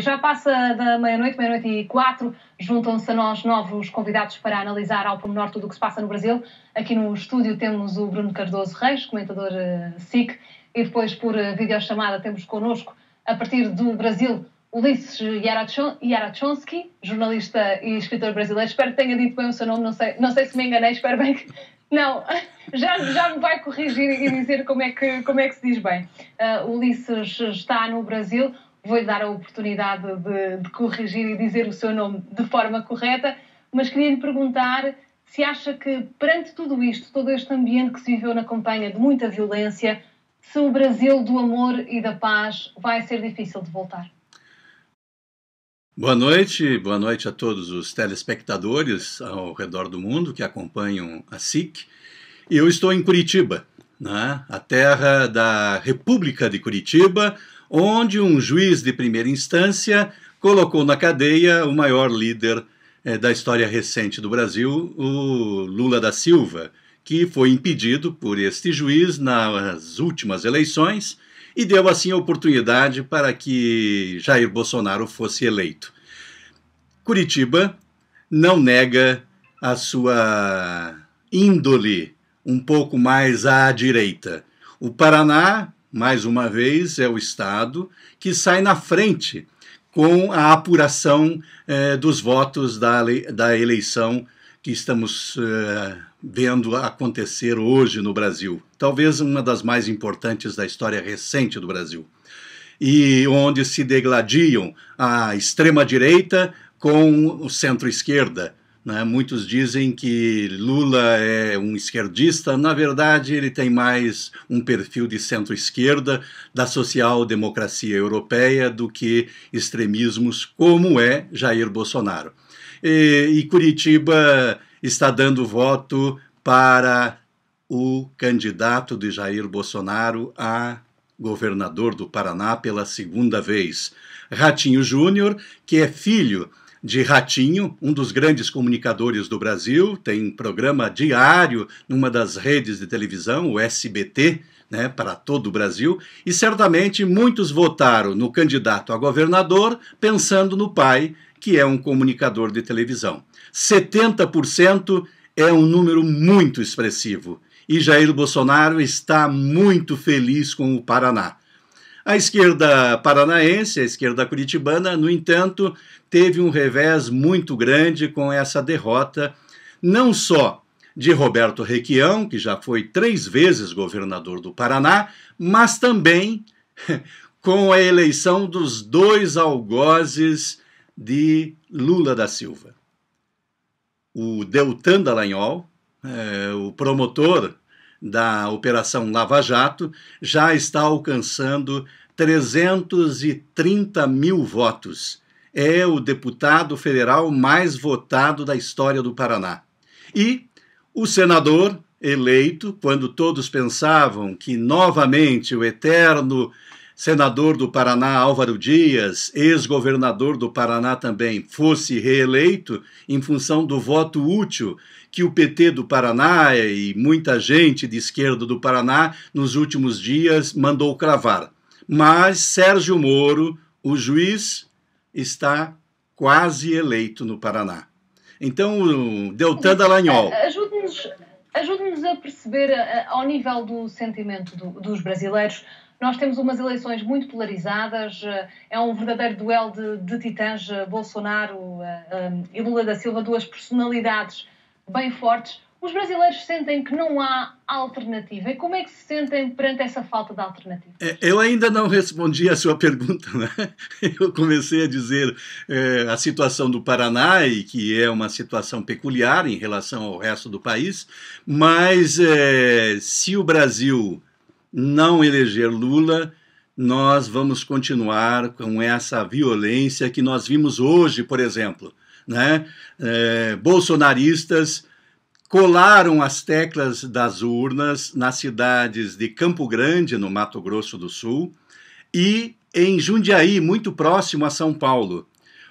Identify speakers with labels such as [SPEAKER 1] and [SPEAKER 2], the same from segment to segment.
[SPEAKER 1] Já passa da meia-noite, meia-noite e quatro, juntam-se a nós novos convidados para analisar ao pormenor tudo o que se passa no Brasil. Aqui no estúdio temos o Bruno Cardoso Reis, comentador eh, SIC, e depois por eh, videochamada temos connosco, a partir do Brasil, Ulisses Yarachonsky, jornalista e escritor brasileiro. Espero que tenha dito bem o seu nome, não sei, não sei se me enganei, espero bem que. Não, já, já me vai corrigir e dizer como é que, como é que se diz bem. Uh, Ulisses está no Brasil vou-lhe dar a oportunidade de, de, corrigir e dizer o seu nome de forma correta, mas queria lhe perguntar se acha que, perante tudo isto, todo este ambiente que se viveu na campanha de muita violência, se o Brasil do amor e da paz vai ser difícil de voltar.
[SPEAKER 2] Boa noite, boa noite a todos os telespectadores ao redor do mundo que acompanham a SIC. Eu estou em Curitiba, né? a terra da República de Curitiba, onde um juiz de primeira instância colocou na cadeia o maior líder eh, da história recente do Brasil, o Lula da Silva, que foi impedido por este juiz nas últimas eleições e deu assim a oportunidade para que Jair Bolsonaro fosse eleito. Curitiba não nega a sua índole um pouco mais à direita. O Paraná mais uma vez, é o Estado que sai na frente com a apuração eh, dos votos da, da eleição que estamos eh, vendo acontecer hoje no Brasil. Talvez uma das mais importantes da história recente do Brasil. E onde se degladiam a extrema-direita com o centro-esquerda, né? Muitos dizem que Lula é um esquerdista, na verdade, ele tem mais um perfil de centro-esquerda, da social-democracia europeia, do que extremismos como é Jair Bolsonaro. E, e Curitiba está dando voto para o candidato de Jair Bolsonaro a governador do Paraná pela segunda vez. Ratinho Júnior, que é filho de Ratinho, um dos grandes comunicadores do Brasil, tem programa diário numa das redes de televisão, o SBT, né, para todo o Brasil, e certamente muitos votaram no candidato a governador pensando no pai, que é um comunicador de televisão. 70% é um número muito expressivo. E Jair Bolsonaro está muito feliz com o Paraná. A esquerda paranaense, a esquerda curitibana, no entanto, teve um revés muito grande com essa derrota, não só de Roberto Requião, que já foi três vezes governador do Paraná, mas também com a eleição dos dois algozes de Lula da Silva. O Deltan Dallagnol, é, o promotor da Operação Lava Jato já está alcançando 330 mil votos. É o deputado federal mais votado da história do Paraná. E o senador eleito, quando todos pensavam que novamente o eterno senador do Paraná Álvaro Dias, ex-governador do Paraná também, fosse reeleito em função do voto útil que o PT do Paraná e muita gente de esquerda do Paraná nos últimos dias mandou cravar. Mas Sérgio Moro, o juiz, está quase eleito no Paraná. Então, Deltan Dallagnol. Eh,
[SPEAKER 1] ajude-nos ajude a perceber, eh, ao nível do sentimento do, dos brasileiros, nós temos umas eleições muito polarizadas, eh, é um verdadeiro duelo de, de titãs, eh, Bolsonaro eh, e Lula da Silva, duas personalidades bem fortes. Os brasileiros sentem que não há alternativa. E como é que se sentem perante essa falta de alternativa?
[SPEAKER 2] É, eu ainda não respondi à sua pergunta. Né? Eu comecei a dizer é, a situação do Paraná, e que é uma situação peculiar em relação ao resto do país, mas é, se o Brasil não eleger Lula, nós vamos continuar com essa violência que nós vimos hoje, por exemplo. Né? É, bolsonaristas colaram as teclas das urnas nas cidades de Campo Grande, no Mato Grosso do Sul, e em Jundiaí, muito próximo a São Paulo.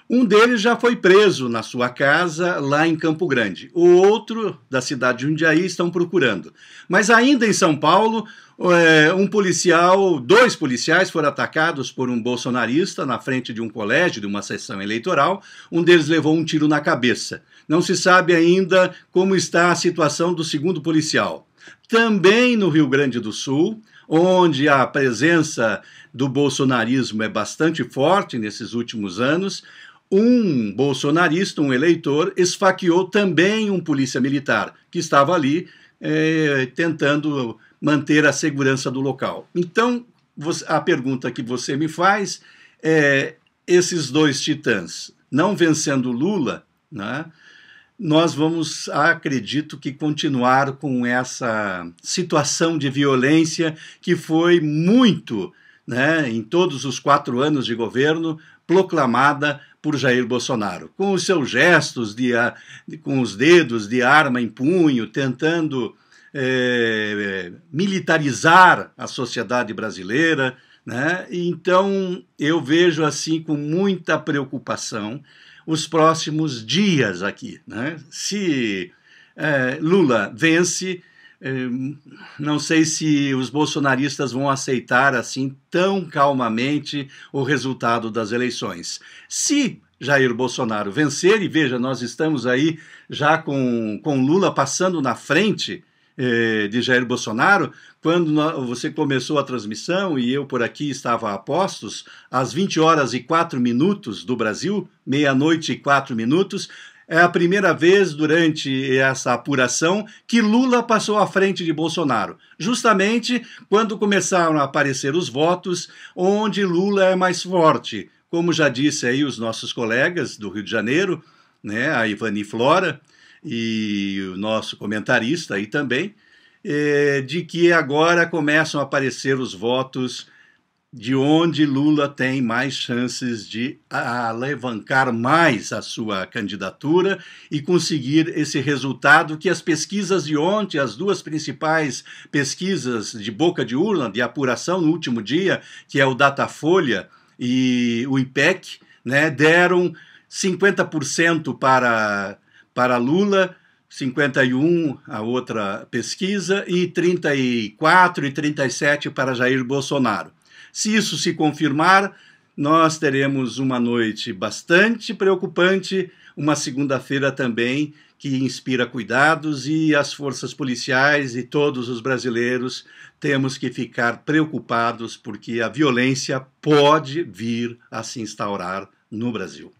[SPEAKER 2] Um deles já foi preso na sua casa lá em Campo Grande. O outro, da cidade de Jundiaí, estão procurando. Mas ainda em São Paulo, eh, um policial, dois policiais foram atacados por um bolsonarista na frente de um colégio, de uma sessão eleitoral. Um deles levou um tiro na cabeça. Não se sabe ainda como está a situação do segundo policial. Também no Rio Grande do Sul, onde a presença do bolsonarismo é bastante forte nesses últimos anos, um bolsonarista, um eleitor, esfaqueou também um polícia militar que estava ali é, tentando manter a segurança do local. Então, a pergunta que você me faz é: esses dois titãs, não vencendo Lula, né, nós vamos, acredito que, continuar com essa situação de violência que foi muito né, em todos os quatro anos de governo, proclamada por Jair Bolsonaro, com os seus gestos, de, ah, com os dedos de arma em punho, tentando é, militarizar a sociedade brasileira. Né? Então, eu vejo assim com muita preocupação os próximos dias aqui. Né? Se é, Lula vence, não sei se os bolsonaristas vão aceitar assim tão calmamente o resultado das eleições. Se Jair Bolsonaro vencer, e veja, nós estamos aí já com, com Lula passando na frente eh, de Jair Bolsonaro, quando você começou a transmissão e eu por aqui estava a postos, às 20 horas e 4 minutos do Brasil, meia-noite e 4 minutos, é a primeira vez durante essa apuração que Lula passou à frente de Bolsonaro, justamente quando começaram a aparecer os votos onde Lula é mais forte. Como já disse aí os nossos colegas do Rio de Janeiro, né, a Ivani Flora e o nosso comentarista aí também, é, de que agora começam a aparecer os votos de onde Lula tem mais chances de alavancar mais a sua candidatura e conseguir esse resultado que as pesquisas de ontem, as duas principais pesquisas de boca de urna, de apuração no último dia, que é o Datafolha e o IPEC, né, deram 50% para, para Lula, 51 a outra pesquisa, e 34 e 37 para Jair Bolsonaro. Se isso se confirmar, nós teremos uma noite bastante preocupante, uma segunda-feira também que inspira cuidados e as forças policiais e todos os brasileiros temos que ficar preocupados porque a violência pode vir a se instaurar no Brasil.